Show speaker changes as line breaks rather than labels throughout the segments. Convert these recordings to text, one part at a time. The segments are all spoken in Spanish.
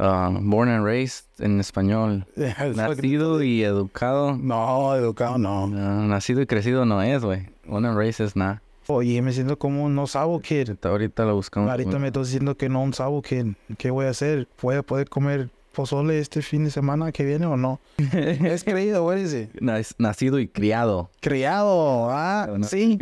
Ah, born and raised en español. Eh, nacido y educado. No, educado no. Ah, nacido y crecido no es, güey. Born and raised es nada.
Oye, me siento como un no sabo qué. Ahorita, lo buscamos. Ahorita me estoy diciendo que no un sabo qué. ¿Qué voy a hacer? ¿Voy a poder comer pozole este fin de semana que viene o no? ¿Es creído? What
Nacido y criado. Criado, ah, sí.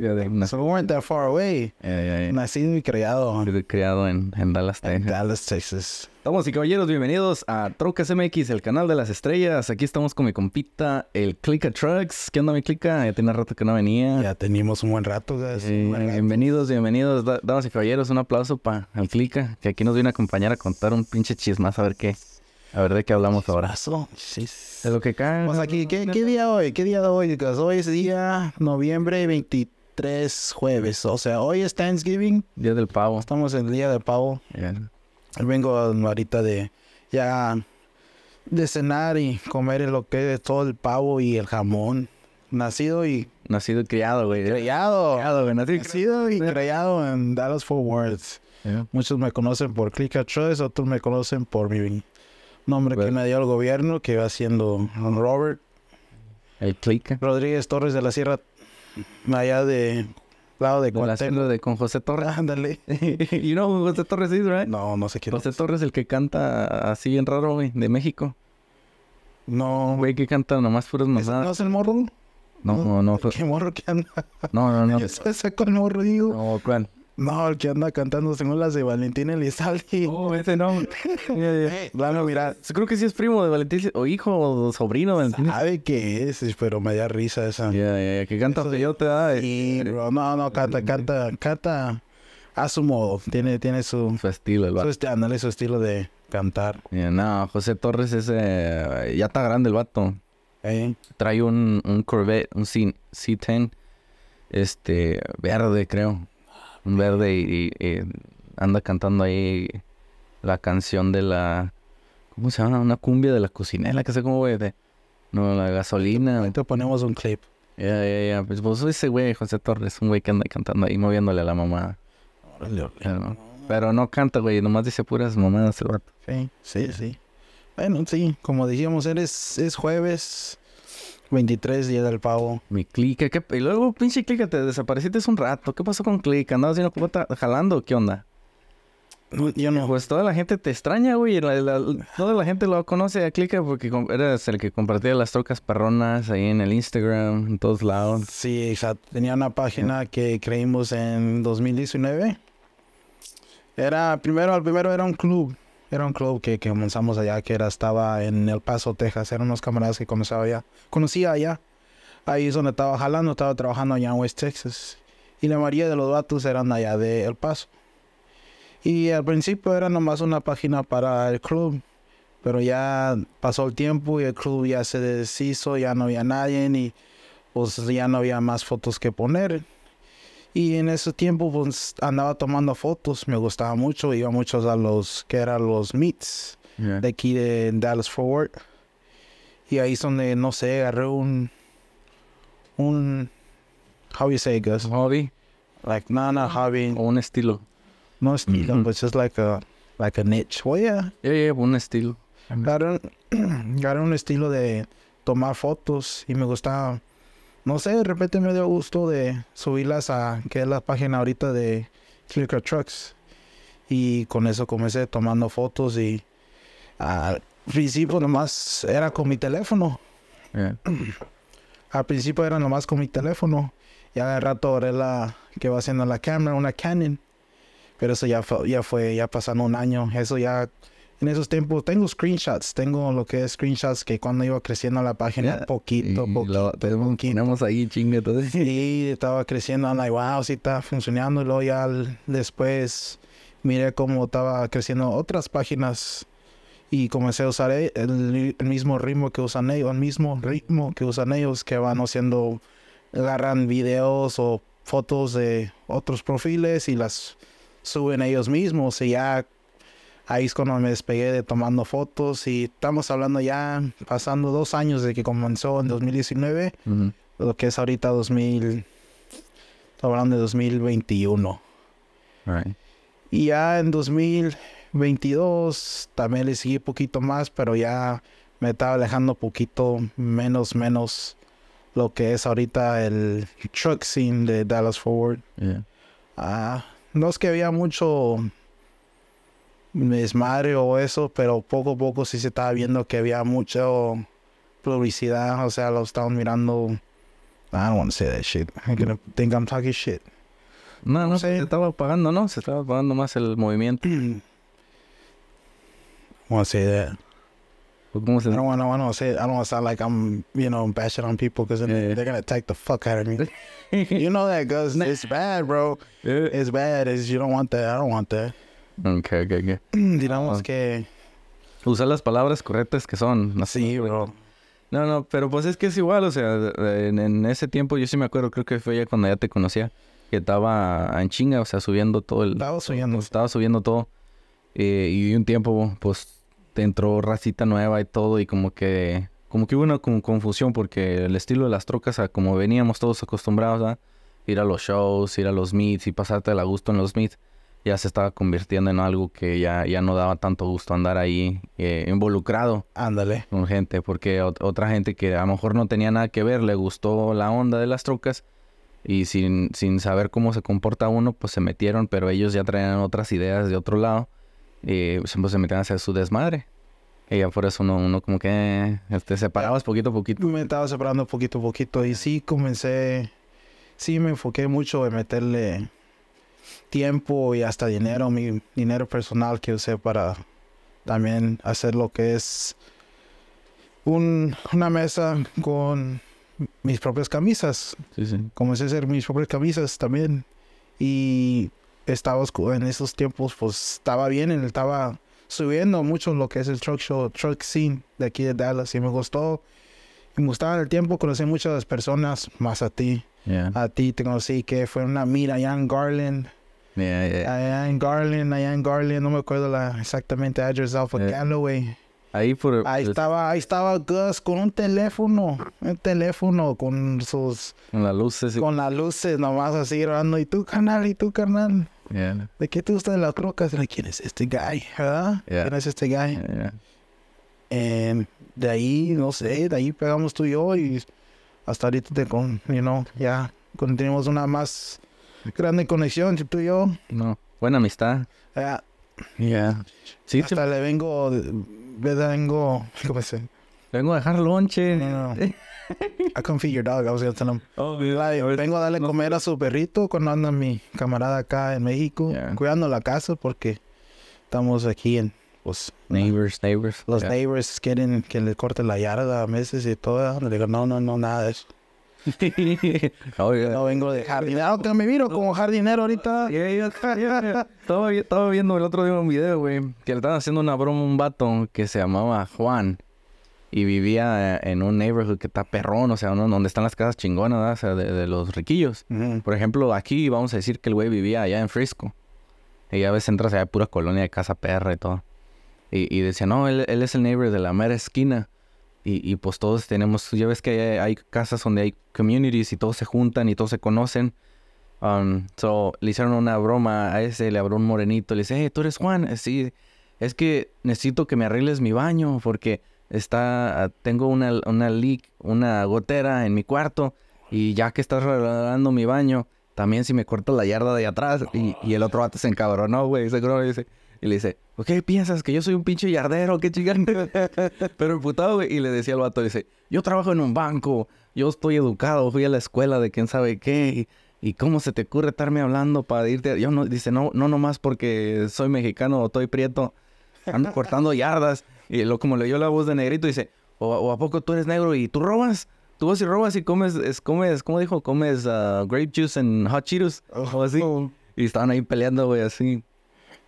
So we weren't that far away. Eh, eh, eh. Nacido y criado. Criado en, Dallas, Texas. En Dallas, Texas. vamos y caballeros, bienvenidos a Trocas MX, el canal de las estrellas. Aquí estamos con mi compita, el Clica Trucks. ¿Qué onda, mi Clica? Ya tenía rato que no venía. Ya teníamos un buen rato, Bienvenidos, bienvenidos. Damas y caballeros, un aplauso para el Clica, que aquí nos viene a acompañar a contar un pinche chismazo, a ver qué. A ver, ¿de qué hablamos ahora?
De lo que cae. aquí, ¿qué, día hoy? ¿Qué día de hoy? Pues hoy es día noviembre 23, jueves. O sea, hoy es Thanksgiving. Día del pavo. Estamos en el día del pavo. Bien. Vengo ahorita de ya cenar y comer lo que es todo el pavo y el jamón. Nacido y... Nacido y criado, güey. Criado. Criado, güey. Nacido, y criado en Dallas Fort Worth. Muchos me conocen por Click a Choice, otros me conocen por mi nombre que me dio el gobierno, que va siendo Robert. El clique. Rodríguez Torres de la Sierra, allá de lado de, de con
José Torres. Ándale. you know José Torres is, right? No, no sé quién José es. Torres el que canta así bien raro, güey, de México. No. Güey que canta nomás puras mamadas. ¿No es el morro?
No, no, no. ¿Qué morro que anda? No, no, no. Yo se el morro, digo. No, ¿cuál? No, el que anda cantando según las de Valentín Elizalde. Oh, ese no. Eh, bueno, mira, creo que sí es primo de Valentín, o hijo, o sobrino de Valentín. Sabe qué es, pero me da risa esa. Ya, ya, que canta peyote, ¿eh? Sí, bro, no, no, canta, canta, canta a su modo. Tiene, tiene su, estilo, el vato. Su, andale, su estilo de cantar.
no, José Torres es eh, ya está grande el vato. Eh. Trae un, un Corvette, un C10, este, verde, creo. Un verde y, anda cantando ahí la canción de la. ¿Cómo se llama? Una cumbia de la cocinela, que sé cómo, güey. De, no, la gasolina. Ahorita ponemos un clip. Ya, ya, ya. Pues vos pues, ese güey, José Torres, un güey que anda cantando ahí moviéndole a la mamá.
Pero, no canta, güey, nomás dice puras
mamadas el vato. Sí,
sí, sí. Bueno, sí, como dijimos, eres, es jueves. 23 días del pavo. Mi
clica, Y luego, pinche clica, te desapareciste un rato. ¿Qué pasó
con clica? ¿Andabas
Cómo está jalando? ¿Qué onda? yo no. Pues toda la gente te extraña, güey. toda la gente lo conoce a clica porque eras el que compartía las trocas parronas ahí en el
Instagram, en todos lados. Sí, exacto. Tenía una página que creímos en 2019. Era, primero, al primero era un club era un club que, que comenzamos allá, que era, estaba en El Paso, Texas. Eran unos camaradas que comenzaba allá. Conocía allá. Ahí es donde estaba jalando, estaba trabajando allá en West Texas. Y la mayoría de los datos eran allá de El Paso. Y al principio era nomás una página para el club. Pero ya pasó el tiempo y el club ya se deshizo, ya no había nadie y pues ya no había más fotos que poner. Y en ese tiempo pues, andaba tomando fotos, me gustaba mucho, iba muchos a los que eran los meets de aquí de Dallas Forward. Y ahí es donde, no sé, agarré un, un, how you say, Gus? Hobby. Like, no, no, O un estilo. No estilo, pues es but just like a, like a niche. Well, yeah. Yeah, un estilo. Agarré un estilo de tomar fotos y me gustaba no sé, de repente me dio gusto de subirlas a, que es la página ahorita de Clicker Trucks. Y con eso comencé tomando fotos y al principio nomás era con mi teléfono. al principio era nomás con mi teléfono. Ya de rato ahora la que va haciendo la cámara, una Canon. Pero eso ya ya fue, ya pasando un año. Eso ya en esos tiempos. Tengo screenshots, tengo lo que es screenshots que cuando iba creciendo la página, poquito, poquito, lo, tenemos, ahí chingue todo. Sí, estaba creciendo, like, wow, sí está funcionando. Y luego ya después miré cómo estaba creciendo otras páginas y comencé a usar el, mismo ritmo que usan ellos, el mismo ritmo que usan ellos, que van haciendo, agarran videos o fotos de otros perfiles y las suben ellos mismos y ya Ahí es cuando me despegué de tomando fotos y estamos hablando ya, pasando dos años de que comenzó en 2019, lo que es ahorita 2000, hablando de 2021. Y ya en 2022 también le seguí poquito más, pero ya me estaba alejando poquito menos, menos lo que es ahorita el truck scene de Dallas Forward. Ah, no es que había mucho desmadre o eso, pero poco a poco sí se estaba viendo que había mucha publicidad, o sea, lo estaban mirando. I don't want to say that shit. I'm gonna think I'm talking shit. No, no, se estaba pagando, ¿no? Se estaba pagando más el movimiento. I don't want to say that. Pues, ¿Cómo se I don't want, to say, I don't want to sound like I'm, you know, bashing on people because yeah, going to take the fuck out of me. you know that, cause it's bad, bro. Yeah. It's bad. Is you don't want that. I don't want that.
Ok, ok, ok.
Digamos ah. que...
Usar las palabras correctas que son. No sí, bro. No, no, pero pues es que es igual, o sea, en, ese tiempo yo sí me acuerdo, creo que fue ya cuando ya te conocía, que estaba en chinga, o sea, subiendo todo el... Estaba subiendo. Estaba subiendo todo. Eh, y un tiempo, pues, te entró racita nueva y todo, y como que... Como que hubo una confusión, porque el estilo de las trocas, a como veníamos todos acostumbrados a ir a los shows, ir a los meets y pasarte a gusto en los meets ya se estaba convirtiendo en algo que ya, ya no daba tanto gusto andar ahí eh, involucrado. Ándale. Con gente, porque otra gente que a lo mejor no tenía nada que ver, le gustó la onda de las trucas y sin, sin saber cómo se comporta uno, pues se metieron, pero ellos ya traían otras ideas de otro lado y pues, pues se metían a hacer su desmadre.
Y ya por eso uno, uno como que eh, te este, separabas poquito a poquito. Me estaba separando poquito a poquito y sí comencé, sí me enfoqué mucho en meterle tiempo y hasta dinero, mi dinero personal que usé para también hacer lo que es una mesa con mis propias camisas. Comencé a hacer mis propias camisas también. Y estaba en esos tiempos, pues estaba bien, estaba subiendo mucho lo que es el truck show, truck scene de aquí de Dallas y me gustó. me gustaba el tiempo, conocí muchas personas, más a ti. A ti te conocí que fue una mira, Jan Garland, Yeah, yeah. Allá en Garland, allá en Garland, no me acuerdo la, exactamente address, Alpha eh, Galloway. Ahí por Ahí estaba, ahí estaba Gus con un teléfono, un teléfono con sus... Con las luces. Con las luces, nomás así grabando. ¿Y tú, carnal? ¿Y tú, carnal? ¿De qué te gusta de la troca? ¿Quién es este guy? ¿Verdad? ¿Quién es este guy? de ahí, no sé, de ahí pegamos tú y yo y hasta ahorita te con, you know, ya cuando tenemos una más Grande conexión, tú y yo.
No, buena amistad. Ah, ya. Sí, Hasta le vengo, le
vengo, ¿cómo se? vengo a dejar lonche. No, no. I feed dog, I was gonna tell him. Oh, vengo a darle comer a su perrito cuando anda mi camarada acá en México, cuidando la casa porque estamos aquí en los pues, neighbors, neighbors. Los neighbors quieren que le corte la yarda a meses y todo. Le digo, no, no, no, nada no vengo de jardinero. Ah, me miro como jardinero ahorita. estaba,
viendo el otro día un video, güey, que le estaban haciendo una broma a un vato que se llamaba Juan y vivía eh, en un neighborhood que está perrón, o sea, donde están las casas chingonas, de, los riquillos. Por ejemplo, aquí vamos a decir que el güey vivía allá en Frisco. Y a veces entras allá pura colonia de casa perra y todo. Y, decía, no, él, él, es el neighbor de la mera esquina. Y, pues todos tenemos, pues, ya ves que hay, casas donde hay communities y todos se juntan y todos se conocen. Um, so, le hicieron una broma a ese, le habló un morenito, le dice, hey, tú eres Juan, sí, es que necesito que me arregles mi baño porque está, ah, tengo una, una leak, una gotera en mi cuarto y ya que estás arreglando mi baño, también si me corto la yarda de atrás y, el otro vato se encabronó, güey, seguro dice, y le dice, ¿qué piensas? ¿Que yo soy un pinche yardero? ¿Qué chingante? Pero putado, güey. Y le decía al vato, dice, yo trabajo en un banco, yo estoy educado, fui a la escuela de quién sabe qué. ¿Y cómo se te ocurre estarme hablando para irte? Yo no, dice, no, no nomás porque soy mexicano o estoy prieto, ando cortando yardas. Y lo, como le dio la voz de negrito, dice, ¿O, a poco tú eres negro y tú robas? Tú vas y robas y comes, es, comes ¿cómo dijo? Comes ah, grape juice and hot cheetos oh. o así. Y estaban ahí peleando, güey, así.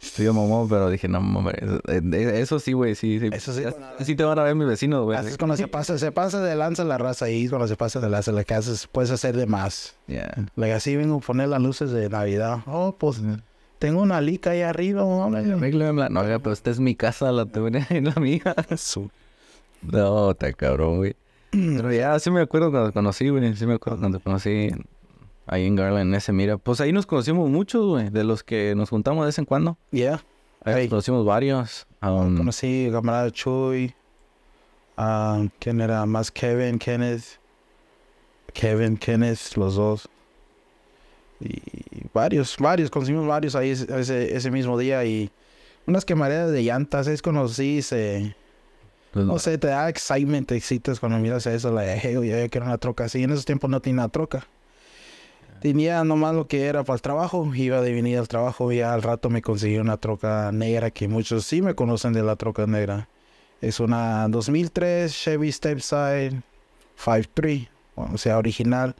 Estudio mamón, pero dije, no, hombre, eh, eh, eso, sí, güey, sí, sí. Eso sí. Así te van a ver mis vecinos, güey. Así es
cuando se pasa, se pasa de lanza la raza ahí, cuando se pasa de lanza la casa, puedes hacer de más. Yeah. Like, así vengo a poner las luces de Navidad. Oh, pues, tengo una lica ahí arriba, hombre. No,
no, pero pues, esta es mi casa, la tuya en la mía. No, te cabrón, güey. Pero ya sí me acuerdo cuando conocí, güey, sí me acuerdo cuando conocí. Ahí en Garland, ese mira. Pues ahí nos conocimos muchos, güey, de los que nos juntamos de vez en cuando. Yeah. Ahí conocimos varios.
Um, conocí a camarada Chuy. Um, ¿Quién era? Más Kevin, Kenneth. Kevin, Kenneth, los dos. Y varios, varios, Conocimos varios ahí ese, mismo día y unas quemaderas de llantas, es conocí, se... Pues no, sé, te da excitement, te excitas cuando miras a eso, la de, hey, yo quiero una troca así. En esos tiempos no tenía una troca. Tenía nomás lo que era para el trabajo, iba de venir al trabajo y al rato me conseguí una troca negra que muchos sí me conocen de la troca negra. Es una 2003 Chevy Stepside 5.3, o sea, original.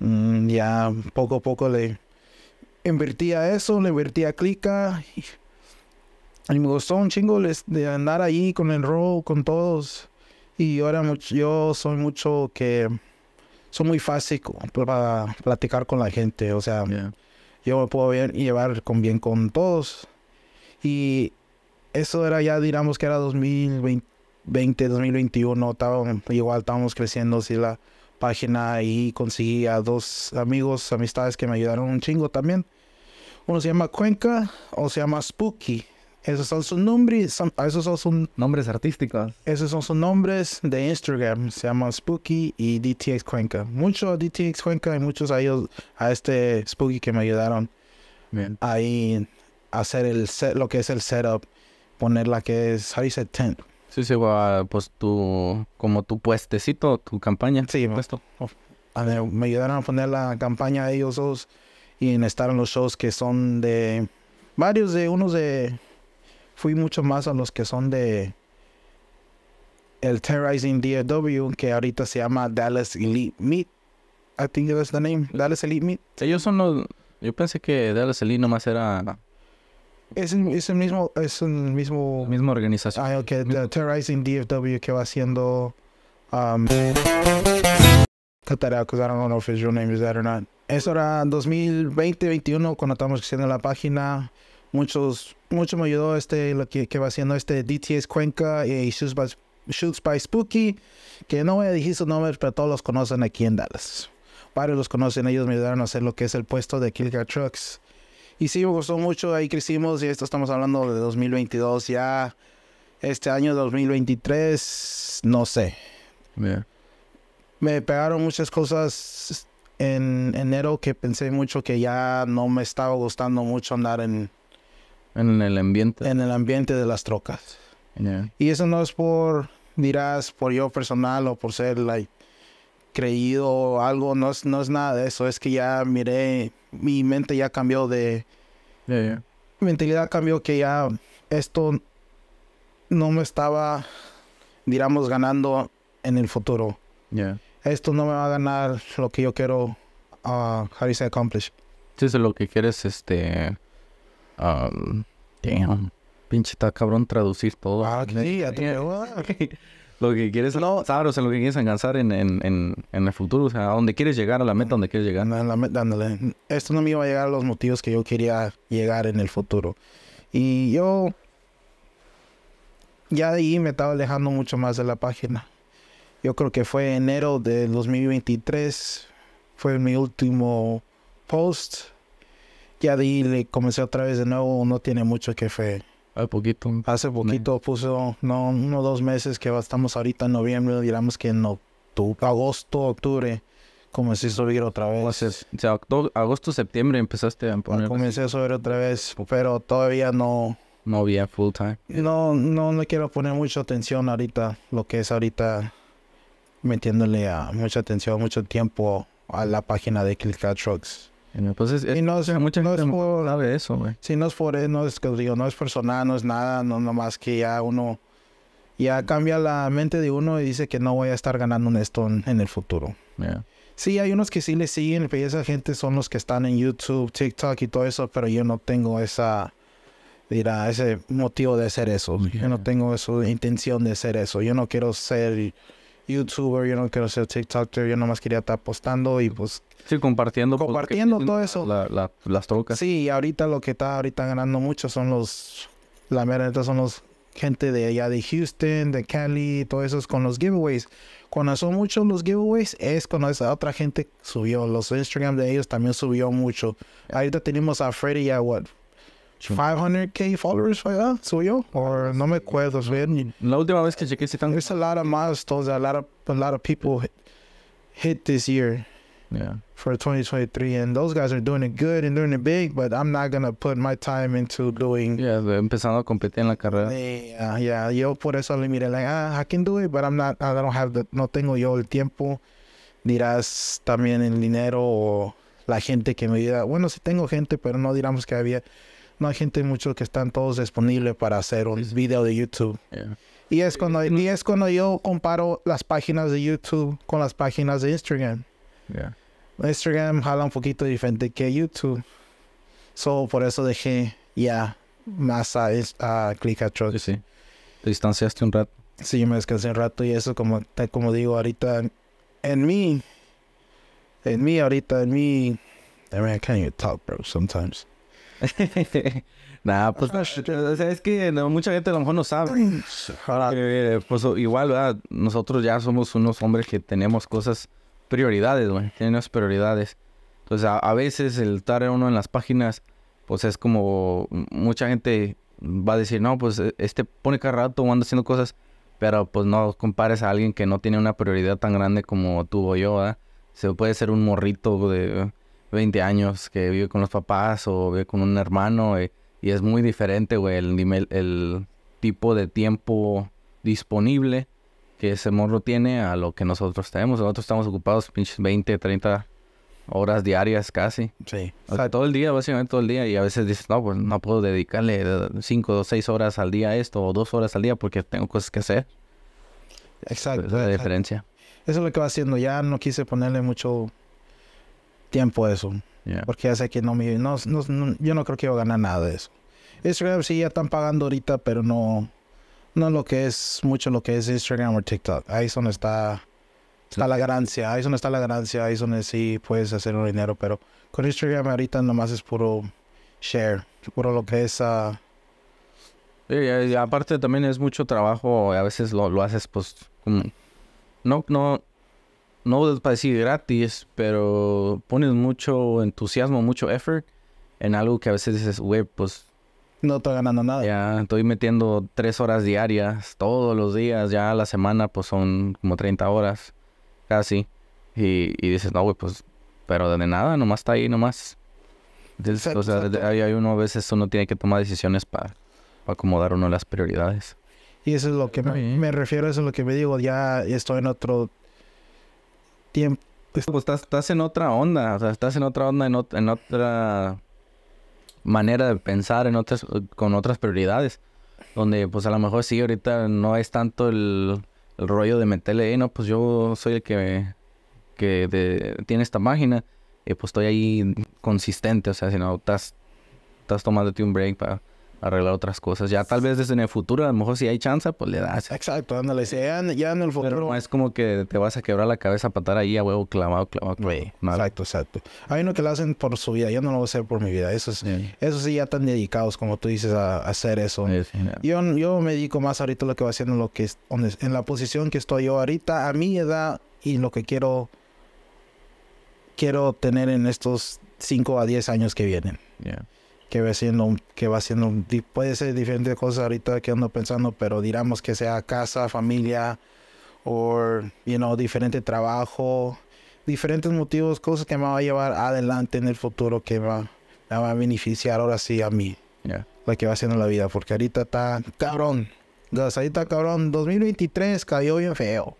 Mm, ya poco a poco le invertía eso, le invertía clica. Y, me gustó un chingo de andar ahí con el roll, con todos. Y ahora yo soy mucho que son muy fácil para platicar con la gente. O sea, yo me puedo bien, llevar con bien con todos. Y eso era ya, digamos que era 2020, 2021. igual estábamos creciendo así la página y conseguí a dos amigos, amistades que me ayudaron un chingo también. Uno se llama Cuenca o se llama Spooky. Esos son sus nombres, esos son nombres artísticos. Esos son sus nombres de Instagram. Se llaman Spooky y DTX Cuenca. Muchos DTX Cuenca y muchos a ellos, a este Spooky que me ayudaron Bien. ahí hacer el lo que es el setup, poner la que es, dice tent.
Sí, sí, pues tu, como tu puestecito, tu campaña. Sí, puesto.
Oh, me ayudaron a poner la campaña a ellos dos y en estar en los shows que son de varios de unos de fui mucho más a los que son de el Terrorizing DFW, que ahorita se llama Dallas Elite Meet. I think that's the name, Dallas Elite Meet.
Ellos son los... Yo pensé que Dallas Elite nomás era...
Es el, mismo... Es el mismo... Mismo organización. Ah, ok. The Terrorizing DFW que va haciendo... Um, cut that out because I don't know if his real name is that or not. Eso era 2020-21 cuando estamos haciendo la página muchos, mucho me ayudó este, lo que, va haciendo este DTS Cuenca y Shoots by, Spooky, que no voy a decir sus nombres, pero todos los conocen aquí en Dallas. Varios los conocen, ellos me ayudaron a hacer lo que es el puesto de Kilga Trucks. Y sí, me gustó mucho, ahí crecimos y esto estamos hablando de 2022 ya. Este año 2023, no sé. Me pegaron muchas cosas en enero que pensé mucho que ya no me estaba gustando mucho andar en, en el ambiente. En el ambiente de las trocas. Y eso no es por, dirás, por yo personal o por ser, like, creído o algo, no es, no es nada de eso, es que ya miré, mi mente ya cambió de... Mi mentalidad cambió que ya esto no me estaba, digamos, ganando en el futuro. Esto no me va a ganar lo que yo quiero, a ah, how accomplish.
Sí, lo que quieres, este, Um, damn. Pinche está cabrón traducir todo. Ah, lo que quieres no. sabes, lo que quieres alcanzar en, en, el futuro, o sea, a
donde quieres llegar, a la meta donde quieres llegar. La meta, Esto no me iba a llegar a los motivos que yo quería llegar en el futuro. Y yo ya ahí me estaba alejando mucho más de la página. Yo creo que fue enero de 2023, fue mi último post ya di, le comencé otra vez de nuevo, no tiene mucho que fe. Hace poquito. Hace poquito puso, no, uno dos meses que estamos ahorita en noviembre, digamos que en octubre, agosto, octubre, comencé a subir otra vez. Pues o
sea, agosto, septiembre empezaste a poner. Comencé a subir otra
vez, pero todavía no. No había full time. No, no, no quiero poner mucha atención ahorita, lo que es ahorita metiéndole a mucha atención, mucho tiempo a la página de Click Trucks. Entonces, es, y no es, mucha es por, eso, no es por, no es, digo, no es personal, no es nada, no nomás que ya uno, ya cambia la mente de uno y dice que no voy a estar ganando un stone en el futuro. Sí, hay unos que sí le siguen, pero esa gente son los que están en YouTube, TikTok y todo eso, pero yo no tengo esa, dirá, ese motivo de hacer eso. Yo no tengo esa intención de hacer eso. Yo no quiero ser youtuber, yo no quiero ser TikToker, yo nomás quería estar postando y pues...
Sí, compartiendo. Pues, compartiendo todo eso.
las trocas. Sí, ahorita lo que está ahorita ganando mucho son los... La mera neta son los gente de allá de Houston, de Cali, todo eso es con los giveaways. Cuando son muchos los giveaways es cuando esa otra gente subió. Los Instagram de ellos también subió mucho. Ahorita tenemos a Freddy y a what, 500k followers fue yo, ah, yo o no me acuerdo La última vez que llegué si tan. es a lot of milestones a lot of a lot of people hit, this year. Yeah. For 2023, and those guys are doing it good and doing it big, but I'm not gonna put my time into doing. Yeah, empezando a competir en la carrera. Yeah, yeah. Yo por eso le miré like, ah, I can do it, but I'm not. I don't have the. No tengo yo el tiempo. Dirás también el dinero o la gente que me ayuda. Bueno, sí tengo gente, pero no diramos que había no hay gente mucho que están todos disponibles para hacer un video de YouTube. Y, es cuando, eh, es cuando yo comparo las páginas de YouTube con las páginas de Instagram. Yeah. Instagram jala un poquito diferente que YouTube. So, por eso dejé ya más a, a Click a Sí, Te distanciaste un rato. Sí, me descansé un rato y eso, como, como digo, ahorita en mí, en mí ahorita, en mí, I mean, I can't even talk, bro, sometimes.
Nada, pues, es que mucha gente a lo mejor no sabe. Eh, eh, pues igual, ¿verdad? Nosotros ya somos unos hombres que tenemos cosas, prioridades, güey. Tenemos prioridades. Entonces, a, veces el estar uno en las páginas, pues es como mucha gente va a decir, no, pues e, este pone cada rato anda haciendo cosas, pero pues no compares a alguien que no tiene una prioridad tan grande como tú o yo, ¿verdad? Se puede ser un morrito de 20 años que vive con los papás o vive con un hermano. Eh, y es muy diferente, güey, el, nivel, el tipo de tiempo disponible que ese morro tiene a lo que nosotros tenemos. Nosotros estamos ocupados pinches 20, 30 horas diarias casi.
Sí. O sea,
todo el día, básicamente todo el día. Y a veces dices, no, pues no puedo dedicarle 5 eh, o 6 horas al día a esto o 2 horas al día porque tengo cosas que hacer.
Exacto. Esa es la diferencia. Eso es lo que va haciendo. Ya no quise ponerle mucho tiempo eso. Porque ya sé que no me... No, no, yo no creo que a ganar nada de eso. Instagram sí ya están pagando ahorita, pero no... No lo que es mucho lo que es Instagram o TikTok. Ahí son está... Está la ganancia, ahí es donde está la ganancia, ahí es donde sí puedes hacer un dinero, pero con Instagram ahorita nomás es puro share, puro lo que es... Ah,
aparte también es mucho trabajo, a veces lo, haces pues como, no, no, no para decir gratis, pero pones mucho entusiasmo, mucho effort en algo que a veces dices, güey, pues... No estoy ganando nada. Ya estoy metiendo tres horas diarias, todos los días, ya la semana pues son como 30 horas, casi. Y, y dices, no, güey, pues, pero de nada, nomás está ahí, nomás. o sea, hay, uno a veces uno tiene que tomar decisiones para acomodar uno las prioridades.
Y eso es lo que me, refiero, eso es lo que me digo, ya estoy en otro tiempo. Pues, pues
estás, en otra onda, estás en otra onda, en, otra manera de pensar, en otras, con otras prioridades. Donde, pues a lo mejor sí, ahorita no es tanto el, rollo de meterle, eh, no, pues yo soy el que, tiene esta máquina, y eh, pues estoy ahí consistente, o sea, si no, estás, estás tomándote un break para arreglar otras cosas. Ya tal vez desde en el futuro, a lo mejor si hay chance, pues le das. Exacto, ándale, ya, en el futuro. Pero es como que te vas a quebrar la cabeza patar ahí a huevo clavado, clavado.
exacto, exacto. Hay uno que lo hacen por su vida, yo no lo voy a hacer por mi vida. Eso, sí. eso sí, ya están dedicados, como tú dices, a, hacer eso. yo, yo me dedico más ahorita a lo que va haciendo, lo que es, en la posición que estoy yo ahorita, a mi edad y lo que quiero, quiero tener en estos 5 a 10 años que vienen que va siendo, que va siendo, puede ser diferentes cosas ahorita que ando pensando, pero digamos que sea casa, familia, o, you know, diferente trabajo, diferentes motivos, cosas que me va a llevar adelante en el futuro que va, me va a beneficiar ahora sí a mí, yeah. la que va siendo la vida, porque ahorita está cabrón, ahorita cabrón, 2023 cayó bien feo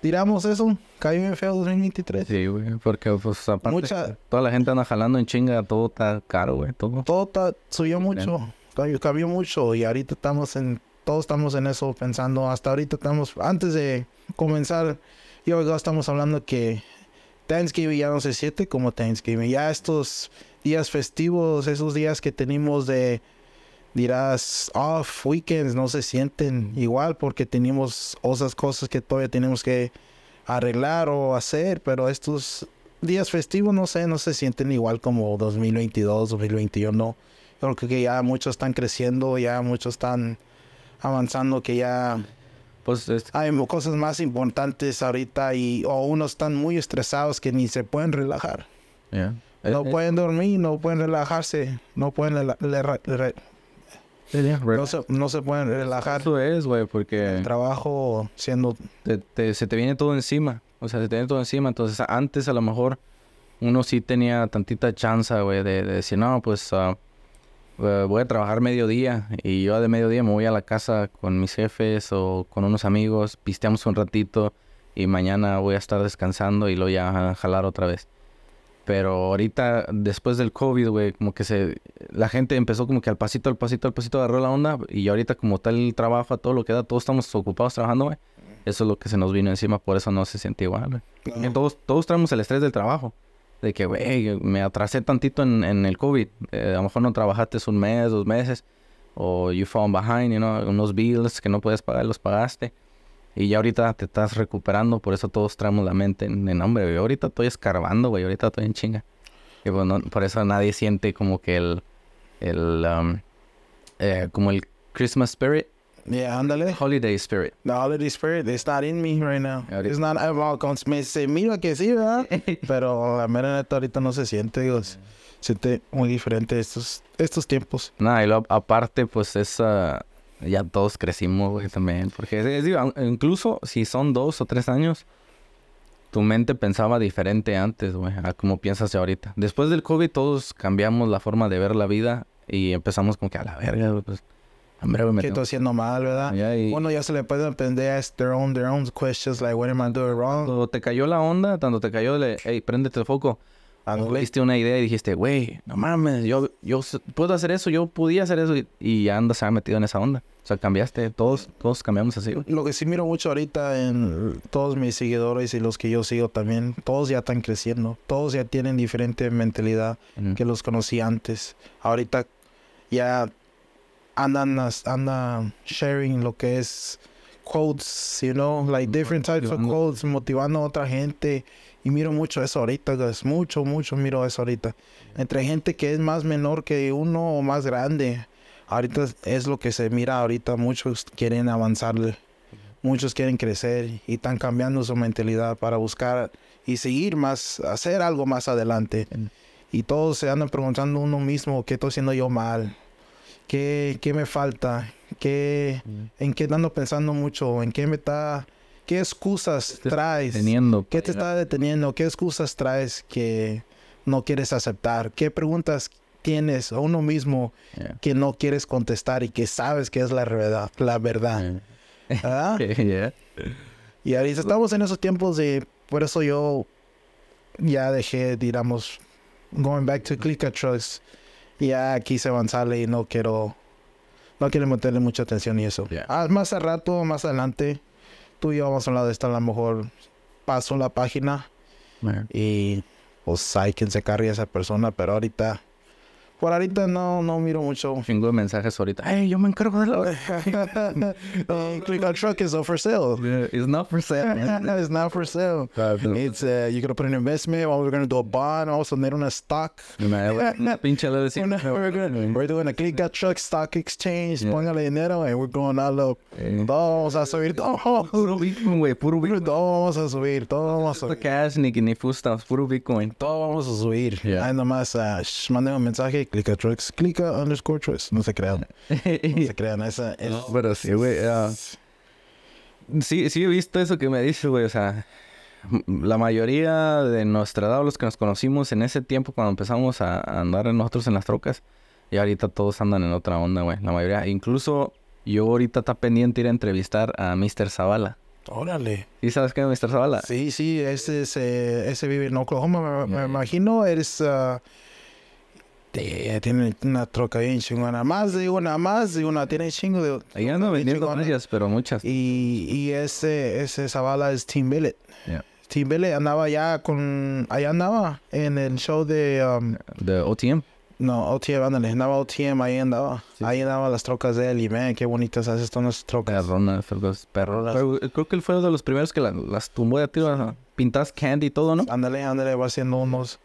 tiramos eso, cayó en feo 2023. Sí, güey,
porque pues aparte toda la gente anda jalando en chinga, todo está caro, güey, todo. está,
subió mucho, Cambió mucho y ahorita estamos en, todos estamos en eso pensando, hasta ahorita estamos, antes de comenzar, yo ya estamos hablando que Thanksgiving ya no se siente como Thanksgiving, ya estos días festivos, esos días que tenemos de dirás, off ah, weekends no se sienten igual porque tenemos otras cosas que todavía tenemos que arreglar o hacer, pero estos días festivos no sé, no se sienten igual como 2022, 2021. Creo que ya muchos están creciendo, ya muchos están avanzando, que ya pues, hay cosas más importantes ahorita y o unos están muy estresados que ni se pueden relajar. No eh, eh. pueden dormir, no pueden relajarse, no pueden no se, no se pueden relajar. Eso es, güey, porque... El
trabajo siendo... se te viene todo encima. O sea, se te viene todo encima. Entonces, antes a lo mejor uno sí tenía tantita chance, güey, de, decir, no, pues ah, eh, voy a trabajar mediodía y yo de mediodía me voy a la casa con mis jefes o con unos amigos, pisteamos un ratito y mañana voy a estar descansando y lo ya a jalar otra vez. Pero ahorita, después del COVID, güey, como que se... La gente empezó como que al pasito, al pasito, al pasito agarró la onda. Y ahorita como tal el trabajo, todo lo que da, todos estamos ocupados trabajando, güey. Eso es lo que se nos vino encima, por eso no se siente igual, güey. Todos, todos traemos el estrés del trabajo. De que, güey, me atrasé tantito en, el COVID. Eh, a lo mejor no trabajaste un mes, dos meses. O you found behind, you know, unos bills que no puedes pagar, los pagaste. Y ya ahorita te estás recuperando, por eso todos traemos la mente en, nombre hombre, Ahorita estoy escarbando, güey, ahorita estoy en chinga. Y bueno pues por eso nadie siente como que el, el,
um, eh, como el Christmas spirit. Yeah, ándale. Holiday spirit. The holiday spirit is not in me right now. It's not about me se mira que sí, ¿verdad? Pero la mera neta ahorita no se siente, digo, se siente muy diferente estos, estos tiempos.
Nada, y aparte, pues esa ya todos crecimos, güey, también. Porque es, incluso si son dos o tres años, tu mente pensaba diferente antes, güey, a como piensas ahorita. Después del COVID todos cambiamos la forma de ver la vida y empezamos como que a la verga, güey, pues... Hombre, me estoy
haciendo mal, ¿verdad? bueno ya se le puede aprender a their own, their own questions, like, what am I doing wrong? Cuando te cayó la onda, cuando te cayó, le, hey,
préndete el foco. Tuviste una idea y dijiste, güey, no mames, yo, yo puedo hacer eso, yo podía hacer eso y, ya andas, se ha metido en esa onda. O sea, cambiaste, todos, todos cambiamos así.
Lo que sí miro mucho ahorita en todos mis seguidores y los que yo sigo también, todos ya están creciendo, todos ya tienen diferente mentalidad que los conocí antes. Ahorita ya andan, andan sharing lo que es quotes, you know, like different types of quotes, motivando a otra gente. Y miro mucho eso ahorita, es Mucho, mucho miro eso ahorita. Entre gente que es más menor que uno o más grande. Ahorita es lo que se mira ahorita. Muchos quieren avanzar. Muchos quieren crecer y están cambiando su mentalidad para buscar y seguir más, hacer algo más adelante. Y todos se andan preguntando uno mismo qué estoy haciendo yo mal, qué, qué me falta, qué, en qué ando pensando mucho, en qué me está ¿Qué excusas traes? ¿Qué te está deteniendo? ¿Qué excusas traes que no quieres aceptar? ¿Qué preguntas tienes a uno mismo que no quieres contestar y que sabes que es la verdad? La verdad. ¿Ah? Y ahí estamos en esos tiempos de... Por eso yo ya dejé, digamos, going back to click a Y aquí se avanzarle y no quiero... No quiero meterle mucha atención y eso. Ah, más a rato, más adelante tú y yo vamos a hablar de esta, a lo mejor paso la página y pues hay quien se cargue a esa persona, pero ahorita por ahorita no, no miro mucho. Chingo de mensajes ahorita. Hey, yo me encargo de la. click on truck is not for sale. Yeah, it's not for sale. it's not for sale. it's uh, you're gonna put an investment. Or we're gonna do a bond. Also, need on a stock. Pinche we're, gonna, we're doing a click on truck stock exchange. Yeah. Póngale dinero and we're going all up. Todos vamos a subir. Todo Puro Bitcoin, güey. Puro Bitcoin. Todo vamos a subir. Todo vamos a
subir. cash ni ni food Puro Bitcoin. todo vamos a
subir. Ahí nomás uh, mandé un mensaje. Clica Trucks. clica underscore Trucks. No se crean. No se crean. Esa No,
pero sí, güey. Ah, sí, sí he visto eso que me dices, güey. O sea, la mayoría de nuestra los que nos conocimos en ese tiempo cuando empezamos a andar nosotros en las trocas, y ahorita todos andan en otra onda, güey. La mayoría. Incluso yo ahorita está pendiente ir a entrevistar a Mr.
Zavala. Órale. ¿Y sabes qué es Mr. Zavala? Sí, sí, ese, eh, ese vive en Oklahoma, me, imagino. Eres... Ah, este, tiene una troca bien chingona. Más de una, más Y una. Tiene chingo de. Ahí anda vendiendo pero muchas. Y, ese, ese, esa bala es Team Billet. Yeah. Team Billet andaba ya con. Allá andaba en el show de. Um, de OTM. No, OTM, Andaba OTM, ahí andaba. Ahí andaba las trocas de él. Y man, qué bonitas haces todas las trocas. Perronas, perronas. Eh, creo que él fue uno de los primeros que las tumbó de tiro. Pintas candy y todo, ¿no? Ándale, ándale, va haciendo unos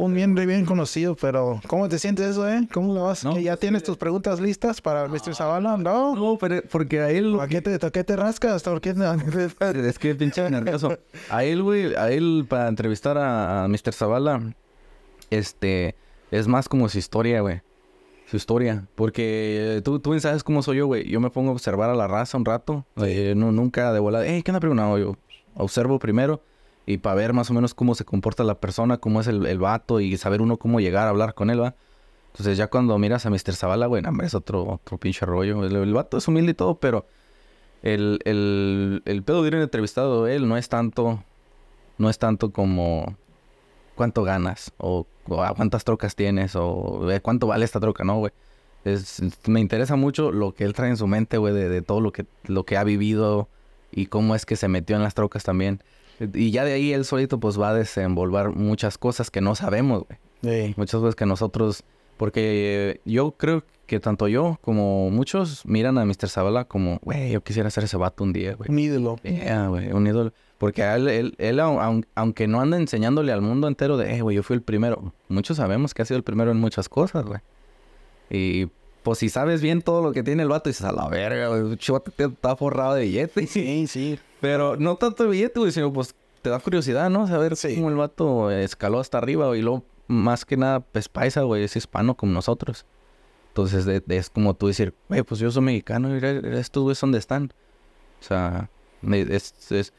un miembro bien conocido, pero ¿cómo te sientes eso, eh? ¿Cómo lo vas? ¿Ya pues, tienes eh, tus preguntas listas para Mr. Zavala? No. No, pero porque a él. ¿A qué te, a rascas? es que
pinche nervioso. A él, güey, a él para entrevistar a, Mr. Zavala, este. Es más como su historia, güey. Su historia. Porque eh, tú, tú sabes cómo soy yo, güey. Yo me pongo a observar a la raza un rato. Eh, no, nunca de volada. Hey, ¿qué onda? No, yo observo primero y para ver más o menos cómo se comporta la persona, cómo es el, vato y saber uno cómo llegar a hablar con él, ¿va? Entonces ya cuando miras a Mr. Zavala, güey, hombre, es otro, otro pinche rollo. El, vato es humilde y todo, pero el, pedo de ir en entrevistado él no es tanto, no es tanto como cuánto ganas o, cuántas trocas tienes o eh, cuánto vale esta troca, ¿no, güey? me interesa mucho lo que él trae en su mente, güey, de, todo lo que, lo que ha vivido y cómo es que se metió en las trocas también. Y ya de ahí él solito pues va a desenvolver muchas cosas que no sabemos, güey. Muchas veces que nosotros, porque eh, yo creo que tanto yo como muchos miran a Mr. Zabala como, güey, yo quisiera ser ese vato un día, güey. Un ídolo. güey, un ídolo. Porque él, él, aunque no anda enseñándole al mundo entero de, eh, güey, yo fui el primero. Muchos sabemos que ha sido el primero en muchas cosas, güey. Y pues si sabes bien todo lo que tiene el vato, dices, a la verga, güey, está forrado de billetes. Sí, sí. Pero no tanto billete, güey, sino pues te da curiosidad, ¿no? Saber cómo el vato escaló hasta arriba, Y luego, más que nada, pues paisa, güey, es hispano como nosotros. Entonces, es como tú decir, güey, pues yo soy mexicano, y estos güeyes dónde están. O sea, es,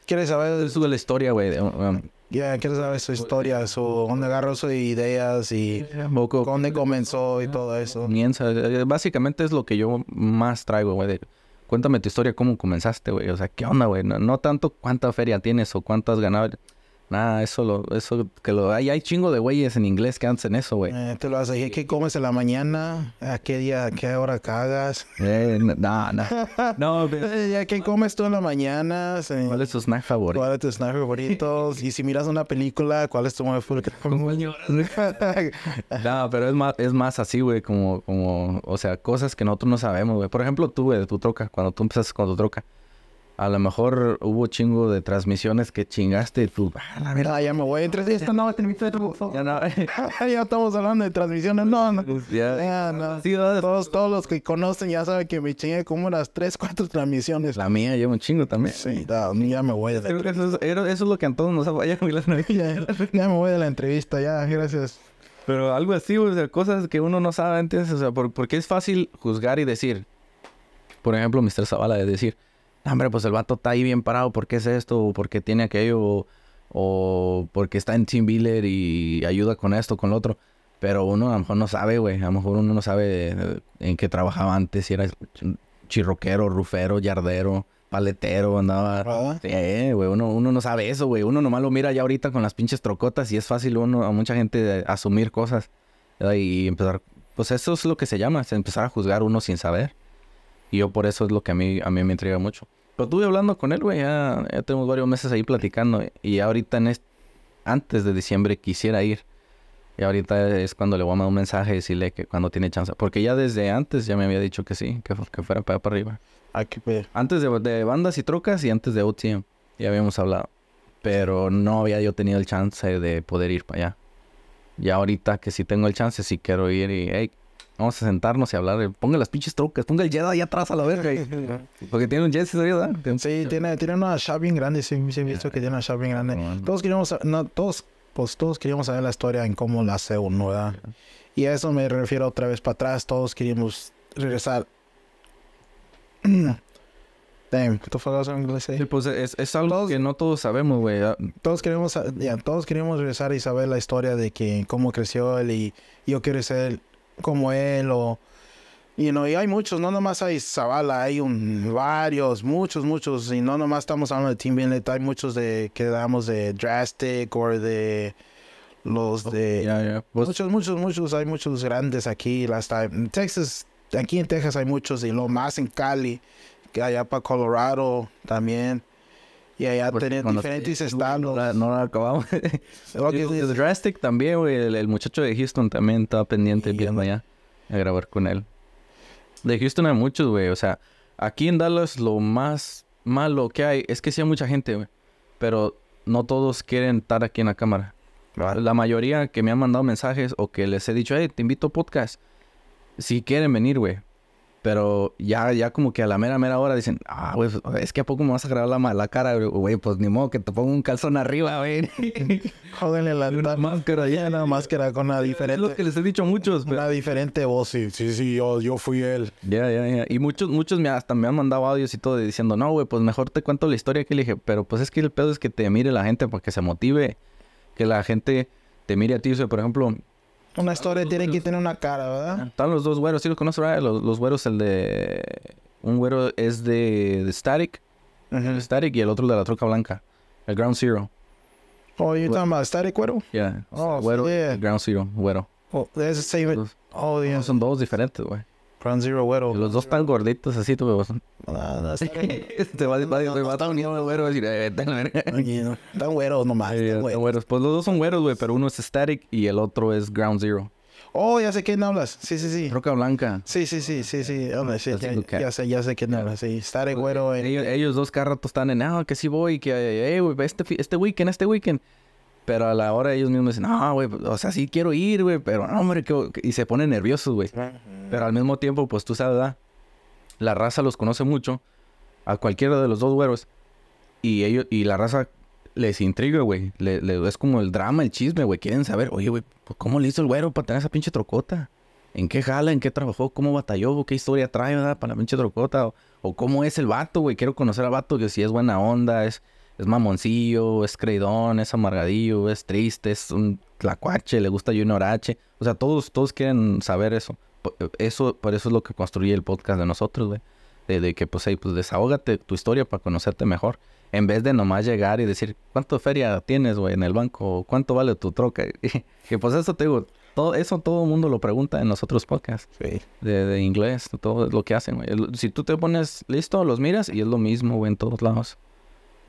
¿Quieres saber de la historia, güey? Um, um,
ya, yeah, saber su historia, su, dónde agarró sus ideas y eh, dónde comenzó y todo eso. Comienza,
eh, básicamente es lo que yo más traigo, güey, cuéntame tu historia, cómo comenzaste, güey. O sea, ¿qué onda, güey? No, tanto cuánta feria tienes o cuántas has Nada, eso lo, eso que lo hay, hay chingo de güeyes en inglés que hacen eso, güey.
Eh, te lo haces, ¿qué, ¿qué comes en la mañana? ¿A qué día, a qué hora cagas? Eh, nah, no, eh, ¿Qué comes tú en la mañana? Eh, ¿Cuál es tu snack favorito? ¿Cuál es tu snack favorito? y si miras una película, ¿cuál es tu favorito?
no, pero es más, es más así, güey, como, como, o sea, cosas que nosotros no sabemos, güey. Por ejemplo, tú, güey, tu troca, cuando tú empiezas con tu troca a lo mejor hubo chingo de transmisiones que chingaste y tú,
ah, la verdad, ya me voy. Entre esta no, este de Ya no. ya estamos hablando de transmisiones, no, no. Pues ya, todos, todos los que conocen ya saben que me chingué como las 3, 4 transmisiones. La mía lleva un chingo también. Sí, ya me voy de
la eso, es, eso es lo que a todos nos ha ya, ya, ya me voy de la entrevista, ya, gracias. Pero algo así, o cosas que uno no sabe antes, o sea, porque es fácil juzgar y decir. Por ejemplo, Mr. Zavala, de decir, Ah, hombre, pues el vato está ahí bien parado, ¿por qué es esto? ¿Por qué tiene aquello? ¿O, porque está en Team Biller y ayuda con esto, con lo otro? Pero uno a lo mejor no sabe, güey. A lo mejor uno no sabe eh, en qué trabajaba antes, si era chirroquero, rufero, yardero, paletero, andaba. Sí, güey. Uno, uno no sabe eso, güey. Uno nomás lo mira ya ahorita con las pinches trocotas y es fácil uno, a mucha gente eh, asumir cosas y empezar. Pues eso es lo que se llama, empezar a juzgar uno sin saber. Y yo por eso es lo que a mí, a mí me intriga mucho. Pero estuve hablando con él, güey, ya, ya, tenemos varios meses ahí platicando. Y ahorita en antes de diciembre quisiera ir. Y ahorita es cuando le voy a mandar un mensaje y decirle que cuando tiene chance. Porque ya desde antes ya me había dicho que sí, que, que fuera para, para arriba. Aquí, ah, Antes de, bandas y trocas y antes de OTM. Ya habíamos hablado. Pero no había yo tenido el chance de poder ir para allá. Y ahorita que sí tengo el chance, sí quiero ir y, Vamos a sentarnos y hablar.
Ponga las pinches toques. ponga el Jedi ahí atrás a la verga. Porque tiene un Jedi, ¿verdad? Sí, tiene, tiene una llave bien grande. Sí, sí, he visto ah, que tiene una llave grande. Todos queríamos, no, todos, pues todos queríamos saber la historia en cómo la hace uno, ¿verdad? Y a eso me refiero otra vez para atrás. Todos queríamos regresar. Damn, ¿tú en sí, pues es, es algo que no todos sabemos, güey. Todos queríamos todos queremos regresar y saber la historia de que, cómo creció él y yo quiero ser como él o... Y, no, y hay muchos, no nomás hay Zavala, hay un, varios, muchos, muchos. Y no nomás estamos hablando de Team Bennett, hay muchos de que damos de Drastic o de los oh, de... Pues muchos, muchos, muchos, hay muchos grandes aquí. Hasta en Texas, aquí en Texas hay muchos y lo más en Cali, que allá para Colorado también. Y allá tener diferentes eh, estados. No, no, acabamos. el
Drastic también, güey. El, muchacho de Houston también estaba pendiente viendo allá a grabar con él. De Houston hay muchos, güey. O sea, aquí en Dallas lo más malo que hay es que sí hay mucha gente, güey. Pero no todos quieren estar aquí en la cámara. La mayoría que me han mandado mensajes o que les he dicho, hey, te invito a podcast. Si quieren venir, güey. Pero ya, ya como que a la mera, mera hora dicen, ah, güey, pues, es que a poco me vas a grabar la,
mala cara, güey, pues ni modo que te pongo un calzón arriba, güey. Jódenle la máscara ya. Una máscara con una diferente. Es lo que les he dicho muchos. Pero... Una diferente voz, sí, sí, sí, yo,
yo fui él. Ya, ya, ya. Y muchos, muchos me, hasta me han mandado audios y todo diciendo, no, güey, pues mejor te cuento la historia que le dije, pero pues es que el pedo es que te mire la gente para que se motive, que la gente te mire a ti. O sea, por ejemplo,
una historia tiene que tener una cara, ¿verdad? Están los dos güeros, sí los conoces,
Los, güeros, el de. Un güero es de, de Static. Static y el otro de la troca blanca. El Ground Zero.
Oh, you're talking about Static Güero?
Yeah. Oh, Güero. Ground Zero, Güero. Oh, there's the same. oh, yeah. Son dos diferentes, güey. Ground Zero Güero. Los dos tan gorditos así, tú me No, Te va a estar unido güero. Eh, están güeros nomás. Están güeros. Pues los dos son güeros, güey, pero uno es Static y el otro es Ground Zero.
Oh, ya sé quién hablas. Sí, sí, sí. Roca Blanca. Sí, sí, sí, sí, sí. ya, sé, ya sé quién hablas. Static Güero. Eh. Ellos, dos cada rato están
en, ah, que sí voy, que, eh, eh este, este weekend, este weekend. Pero a la hora ellos mismos dicen, no, ah, güey, pues, o sea, sí quiero ir, güey, pero no, hombre, y se ponen nerviosos, güey. Pero al mismo tiempo, pues tú sabes, la raza los conoce mucho, a cualquiera de los dos güeros, y ellos, y la raza les intriga, güey. es como el drama, el chisme, güey. Quieren saber, oye, güey, pues, ¿cómo le hizo el güero para tener esa pinche trocota? ¿En qué jala? ¿En qué trabajó? ¿Cómo batalló? ¿Qué historia trae, verdad? Para la pinche trocota. O, cómo es el vato, güey. Quiero conocer al vato, que si es buena onda, es es mamoncillo, es creidón, es amargadillo, es triste, es un tlacuache, le gusta Junior H. O sea, todos, todos quieren saber eso. Eh, eso, por eso es lo que construye el podcast de nosotros, güey. De, que, pues, hey, pues desahógate tu historia para conocerte mejor. En vez de nomás llegar y decir, ¿cuánto feria tienes, güey, en el banco? ¿Cuánto vale tu troca? que pues eso te digo, todo, eso todo el mundo lo pregunta en los otros podcasts. De, de, inglés, todo lo que hacen, güey. Si tú te pones listo, los miras y es lo mismo, güey, en todos lados.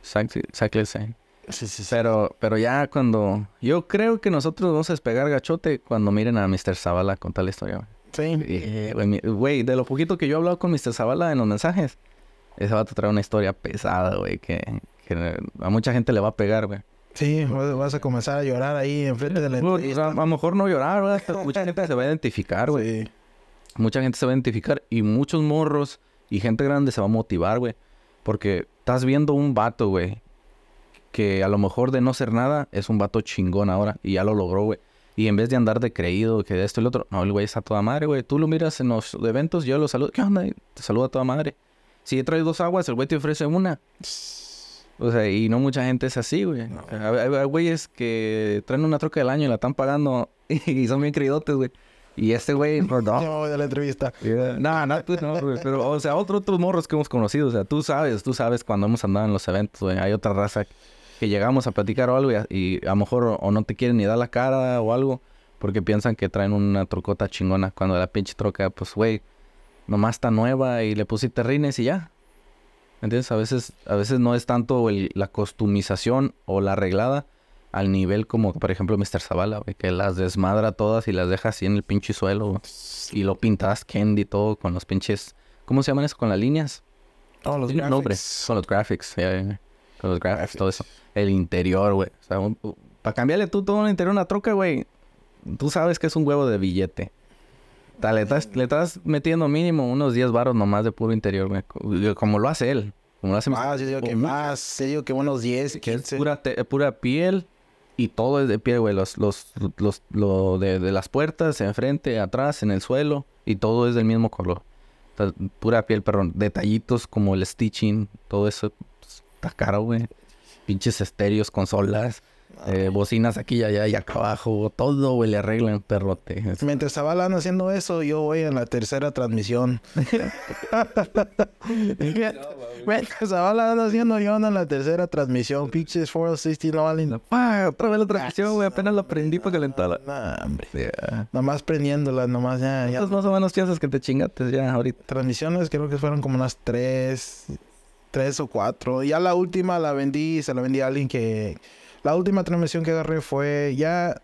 Sáquese. Sí, sí, sí. Pero, ya cuando. Yo creo que nosotros vamos a despegar gachote cuando miren a Mr. Zavala con tal historia, güey. Sí. Güey, de lo poquito que yo he hablado con Mr. Zavala en los mensajes, ese a traer una historia pesada, güey, que, a mucha gente le va a pegar, güey.
Sí, vas a comenzar a llorar ahí enfrente
de la entrevista. a, lo mejor no llorar, ¿verdad? Mucha gente se va a identificar, güey. Mucha gente se va a identificar y muchos morros y gente grande se va a motivar, güey. Porque estás viendo un vato, güey, que a lo mejor de no ser nada es un vato chingón ahora y ya lo logró, güey. Y en vez de andar de creído, que de esto y lo otro, no, el güey está toda madre, güey. Tú lo miras en los eventos, yo lo saludo. ¿Qué onda? Te saluda toda madre. Si traes dos aguas, el güey te ofrece una. O sea, y no mucha gente es así, güey. hay, güeyes que traen una troca del año y la están pagando y son bien creídotes, güey. Y este güey perdón. No, de la entrevista. No, no, tú pues no, Pero, o sea, otros morros que hemos conocido. O sea, tú sabes, tú sabes cuando hemos andado en los eventos, güey. Hay otra raza que llegamos a platicar o algo y a, lo mejor o, no te quieren ni dar la cara o algo porque piensan que traen una trocota chingona. Cuando la pinche troca, pues, güey, nomás está nueva y le pusiste rines y ya. ¿Entiendes? A veces, a veces no es tanto la costumización o la arreglada, al nivel como, por ejemplo, Mr. Zavala, güey, que las desmadra todas y las deja así en el pinche suelo. Y lo pintas candy todo con los pinches. ¿Cómo se llaman eso? Con las líneas. Oh, los nombres. Con los graphics, eh, Con los graphics, todo eso. El interior, güey. O sea, para cambiarle tú todo el interior a una troca, güey. Tú sabes que es un huevo de billete. le, estás, metiendo mínimo unos 10 baros nomás de puro interior, güey. Como lo hace él. Como lo hace yo ah, digo que más, yo digo que unos 10, 15. Pura, pura piel, y todo es de pie, güey. Los, los, los, lo de, de, las puertas, enfrente, atrás, en el suelo. Y todo es del mismo color. pura piel, perdón. Detallitos como el stitching, todo eso. Pues, está caro, güey. Pinches estéreos, consolas. Eh, bocinas aquí y allá y acá abajo,
todo, güey, le arreglan, perrote. Mientras estaba Alan haciendo eso, yo voy en la tercera transmisión. Mientras estaba Alan haciendo yo en la tercera transmisión, Pictures 460, no valen.
Otra vez la transmisión, güey, apenas la prendí... para calentarla. No, hombre.
Nomás prendiéndola, nomás ya. más o menos piensas que te chingates ya ahorita? Transmisiones creo que fueron como unas tres, tres o cuatro. Ya la última la vendí, se la vendí a alguien que la última transmisión que agarré fue ya.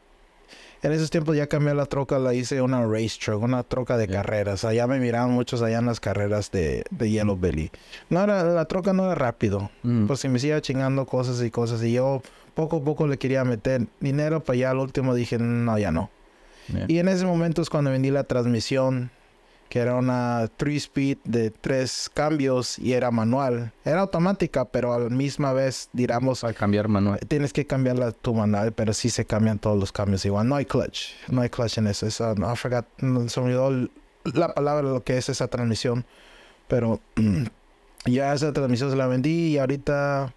En esos tiempos ya cambié la troca, la hice una race truck, una troca de carreras. Allá me miraban muchos allá en las carreras de, de Yellow mm. Belly. No era, la troca no era rápido. Mm. Pues si me iba chingando cosas y cosas. Y yo poco a poco le quería meter dinero, para pues, allá al último dije, no, ya no. Y en ese momento es cuando vendí la transmisión que era una 3-speed de tres cambios y era manual. Era automática, pero a la misma vez, digamos... Al cambiar manual. Tienes que cambiar tu manual, pero sí se cambian todos los cambios igual. No hay clutch. No hay clutch en eso. I forgot, se me olvidó la palabra lo que es esa transmisión. Pero ya esa transmisión se la vendí y ahorita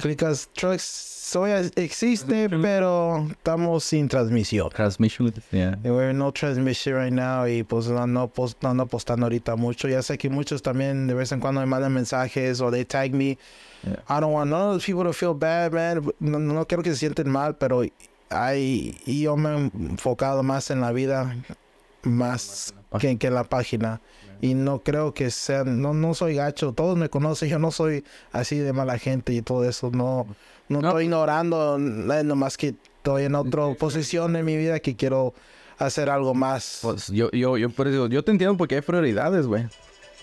Clicas, Trucks soya, existe, pero estamos sin transmisión. Transmission, yeah. We're no transmission right now y pues no, no, postando ahorita mucho. Ya sé que muchos también de vez en cuando me mandan mensajes o they tag me. Yeah. I don't want none of people to feel bad, man. No, quiero que se sienten mal, pero hay, yo me he enfocado más en la vida, más que, que en la página y no creo que sea... no, no soy gacho, todos me conocen, yo no soy así de mala gente y todo eso, no, no, estoy ignorando, eh, nomás que estoy en otra posición en mi vida que quiero hacer algo más.
Pues yo, yo, yo, por yo te entiendo porque
hay prioridades, güey.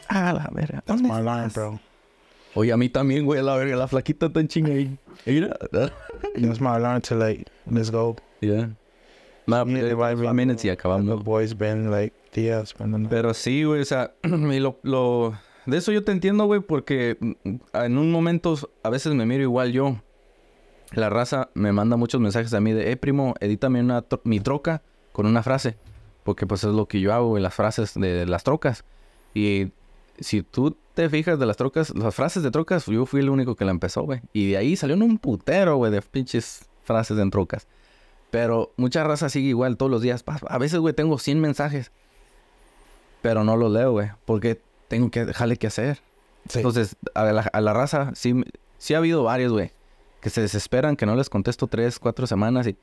Ah, la verga. That's my line, bro. Oye, a mí también, güey, la verga, la flaquita tan chinga ahí. Mira. That's my line to like, let's go. Yeah. Más minutes y acabamos. boys been like, pero
sí, güey, o sea, y lo, de eso yo te entiendo, güey, porque mm, en un momento a veces me miro igual yo. La raza me manda muchos mensajes a mí de, eh, primo, edítame una mi troca con una frase. Porque pues es lo que yo hago, güey, las frases de las trocas. Y si tú te fijas de las trocas, las frases de trocas, yo fui el único que la empezó, güey. Y de ahí salió un putero, güey, de pinches frases en trocas. Pero mucha raza sigue igual todos los días. A veces, güey, tengo 100 mensajes pero no lo leo, güey, porque tengo que dejarle que hacer. Entonces, a la, raza, sí, sí ha habido varios, güey, que se desesperan, que no les contesto tres, cuatro semanas y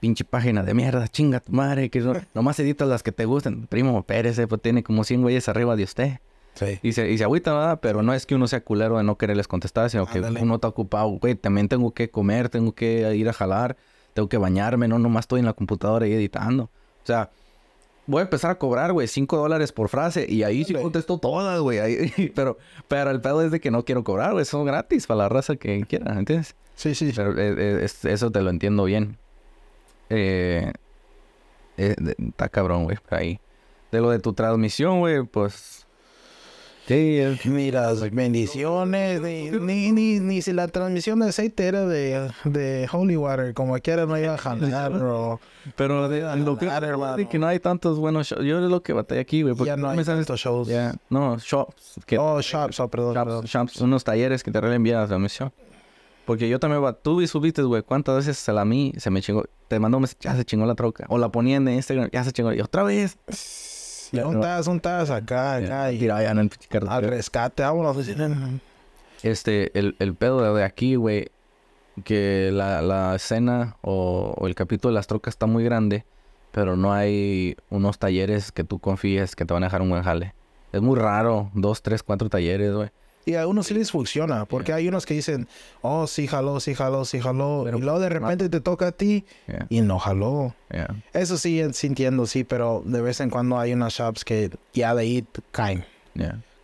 pinche página de mierda, chinga tu madre, que no, nomás editas las que te gusten. Primo, Pérez eh, pues tiene como 100 güeyes arriba de usted. Sí. Y se, agüita nada, pero no es que uno sea culero de no quererles contestar, sino que uno está ocupado, güey, también tengo que comer, tengo que ir a jalar, tengo que bañarme, no nomás estoy en la computadora y editando. O sea, voy a empezar a cobrar, güey, 5 dólares por frase. Y ahí sí contesto todas, güey. Pero, pero el pedo es de que no quiero cobrar, güey. Son gratis para la raza que quiera, ¿entiendes? Sí, sí. Pero eh, eh, eso te lo entiendo bien. Eh, está cabrón, güey, ahí. De lo de tu transmisión, güey,
pues Sí, mira, bendiciones. Ni, ni, ni, si la transmisión de aceite era de, de holy water, como quiera no iba a jalar, bro. Pero de, lo que,
que no hay tantos buenos shows. Yo es lo que batalla aquí, güey. Ya no hay estos shows. No, shops. Que, oh, shops, oh, perdón. Shops, perdón. shops unos talleres que te reenvían la misión Porque yo también, tú y subiste, güey, cuántas veces se la mí, se me chingó, te mandó ya se chingó la troca. O la ponía en Instagram, ya se chingó, y otra vez.
Sí, acá, acá. Y allá Al rescate, vamos la oficina.
Este, el, el pedo de aquí, güey, que la, la escena o, o, el capítulo de las trocas está muy grande, pero no hay unos talleres que tú confíes que te van a dejar un buen
jale. Es muy raro, dos, tres, cuatro talleres, güey. Y a unos sí les funciona, porque hay unos que dicen, oh, sí jaló, sí jaló, sí jaló, y luego de repente te toca a ti y no jaló. Eso sí, sintiendo, sí, pero de vez en cuando hay unas shops que ya de ahí caen.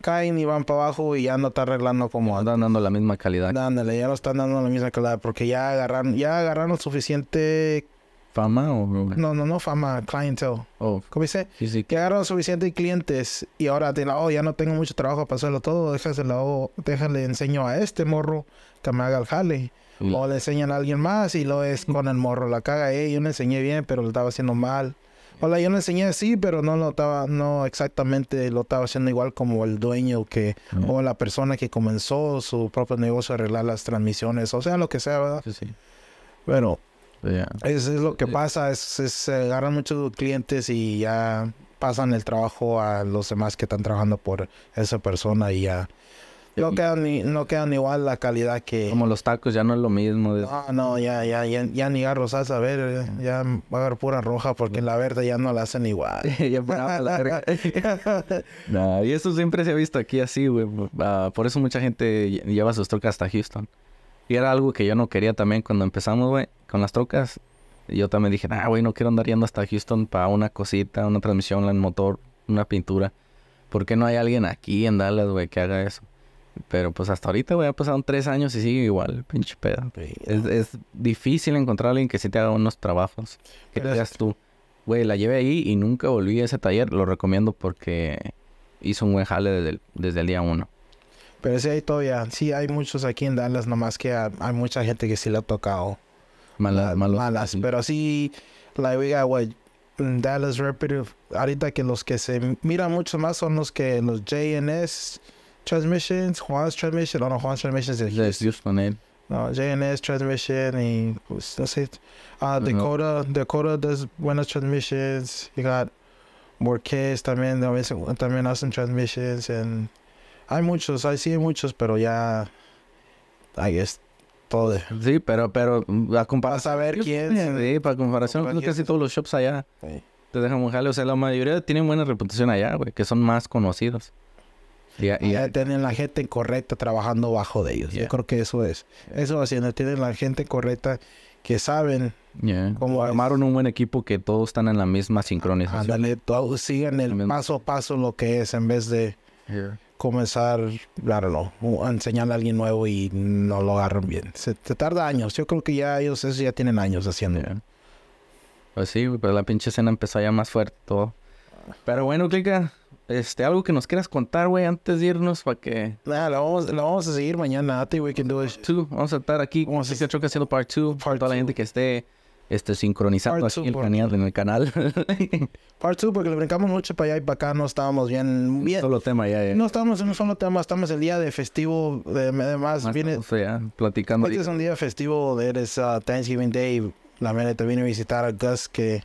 Caen y van para abajo y ya no está arreglando como... dando la misma calidad. Dándole, ya no están dando la misma calidad, porque ya agarraron, ya agarraron suficiente ¿Fama o...? No, no, no fama, clientele. Oh. ¿Cómo dice, sí, sí. suficiente suficientes clientes y ahora oh, ya no tengo mucho trabajo para hacerlo todo, déjaselo, déjale, enseño a este morro que me haga el jale. O le enseñan a alguien más y lo es con el morro, la caga, eh, yo le enseñé bien, pero lo estaba haciendo mal. Hola, yo le enseñé así, pero no lo estaba, no exactamente lo estaba haciendo igual como el dueño que, mm. o la persona que comenzó su propio negocio a arreglar las transmisiones, o sea, lo que sea, ¿verdad? Sí, sí. Bueno... Eso es lo que pasa, es, se agarran muchos clientes y ya pasan el trabajo a los demás que están trabajando por esa persona y ya no quedan, no quedan igual la calidad que... Como los tacos, ya no es lo mismo. No, ya, ya, ya, ni agarro a ver, eh, ya va a haber pura roja porque en la verde ya no la hacen igual. y
eso siempre se ha visto aquí así, güey. Ah, por eso mucha gente lleva sus trocas hasta Houston. Y era algo que yo no quería también cuando empezamos, güey, con las trocas. Yo también dije, ah, güey, no quiero andar yendo hasta Houston para una cosita, una transmisión, un motor, una pintura. ¿Por qué no hay alguien aquí en Dallas, güey, que haga eso? Pero pues hasta ahorita, güey, ha pasado tres años y sigue igual, pinche pedo. es, difícil encontrar a alguien que sí te haga unos trabajos. Que seas tú. Güey, la llevé ahí y nunca volví a ese taller. Lo recomiendo porque hizo un buen jale desde el, desde el día uno.
Pero sí hay todavía, sí hay muchos aquí en Dallas, nomás que hay mucha gente que sí lo ha tocado malas. Pero sí, la like, got what? Dallas repetitive. ahorita que los que se miran mucho más son los que los JNS Transmissions, Juan's Transmission, o no, Juan's Transmissions es just Houston, él. Eh. No, JNS Transmission y pues, that's it. Uh, Dakota, Dakota does buenas transmissions. You got Borquez también, también hacen transmissions and... Hay muchos, hay sí hay muchos, pero ya. Ahí es todo. Sí, pero, pero mm, a comparar Para saber quién. Sí, para comparación
casi todos los shops allá. Te dejan un O sea, la mayoría tienen buena reputación allá, güey, que son más
conocidos. Y, ya tienen la gente correcta trabajando bajo de ellos. Yo creo que eso es. Eso haciendo, tienen la gente correcta que saben cómo armaron un buen equipo que todos están en la misma sincronización. Ándale, todos sigan el paso a paso lo que es en vez de comenzar, claro, no, a enseñarle a alguien nuevo y no lo agarran bien. Se, tarda años. Yo creo que ya ellos eso ya tienen años haciendo. así
Pues sí, pero la pinche escena empezó ya más fuerte todo. Pero bueno, Clica, este, algo que nos quieras contar, güey, antes de irnos para que...
nada lo vamos, vamos a seguir mañana. I think we can do
it. Vamos a estar aquí. Vamos a estar haciendo part 2. para toda la gente que esté este, sincronizando
así el en el canal. Part 2, porque le brincamos mucho para allá y para acá, no estábamos bien. bien solo tema ya, eh. No estábamos en un solo tema, estamos el día de festivo, de, además más viene. Ya, platicando. Este es un día festivo, de ah, Thanksgiving Day, la mera te viene a visitar a Gus que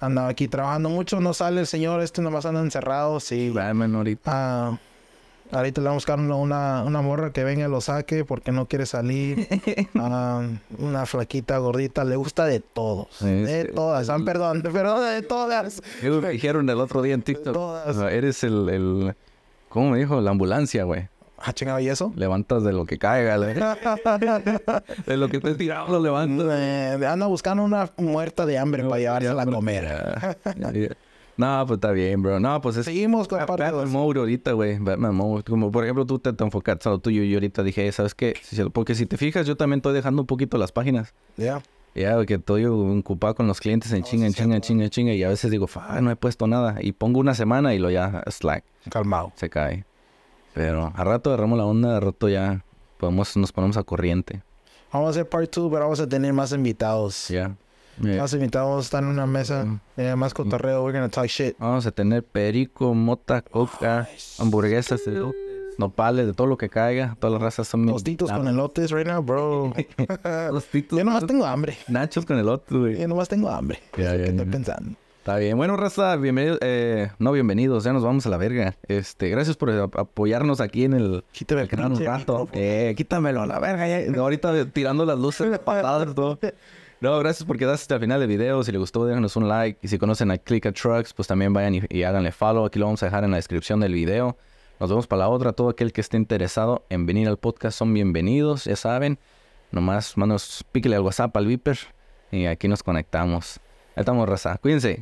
andaba aquí trabajando mucho, no sale el señor, este nomás anda encerrado, sí. Vaya ahorita. Ah, Ahorita le vamos a buscar una, una morra que venga y lo saque porque no quiere salir. Ah, una flaquita gordita, le gusta de todos. de todas, ah, perdón, perdón, de todas.
Me dijeron el otro día en TikTok. Todas. Ah, eres el, el, ¿cómo me dijo? La ambulancia, güey. Ah, chingado, ¿y eso? Levantas de lo que caiga, le...
De lo que esté tirado lo levantas. Eh, anda buscando una muerta de hambre para llevársela a la comer. No, pues está bien, bro. No, pues Seguimos con ah, Batman
Mode ahorita, güey. Batman Como por ejemplo, tú te, te enfocaste tú y tuyo. Yo ahorita dije, eh, ¿sabes qué? Porque si te fijas, yo también estoy dejando un poquito las páginas. Ya. Ya, yeah, porque estoy ocupado con los clientes en chinga, en chinga, en chinga, en chinga. Y a veces digo, fa, no he puesto nada. Y pongo una semana y lo ya, slack. Calmado. Se cae. Pero a rato agarramos la onda, a rato ya podemos, nos ponemos a
corriente. Vamos a hacer part 2, pero vamos a tener más invitados. Ya. Los eh. invitados están en una mesa. Mm. Eh, más cotorreo, we're talk shit. Vamos a tener
perico,
mota, coca,
hamburguesas, eh, nopales, de todo lo que caiga. Todas las razas son... Tostitos con elotes right now, bro. Tostitos. Yo nomás tengo hambre. Nachos con elotes, güey. Yo nomás tengo hambre. ya yeah, estoy pensando. Está bien. Bueno, raza, bienvenidos. no, bienvenidos. Ya nos vamos a la verga. Este, gracias por apoyarnos aquí en el... Quítame el canal un rato. quítamelo a la verga. Ahorita tirando las luces, todo. No, gracias por quedarse hasta el final del video. Si les gustó, déjanos un like. Y si conocen a Click Trucks, pues también vayan y, háganle follow. Aquí lo vamos a dejar en la descripción del video. Nos vemos para la otra. Todo aquel que esté interesado en venir al podcast son bienvenidos, ya saben. Nomás, manos, píquele al WhatsApp al Viper y aquí nos conectamos. Ahí estamos, raza. Cuídense.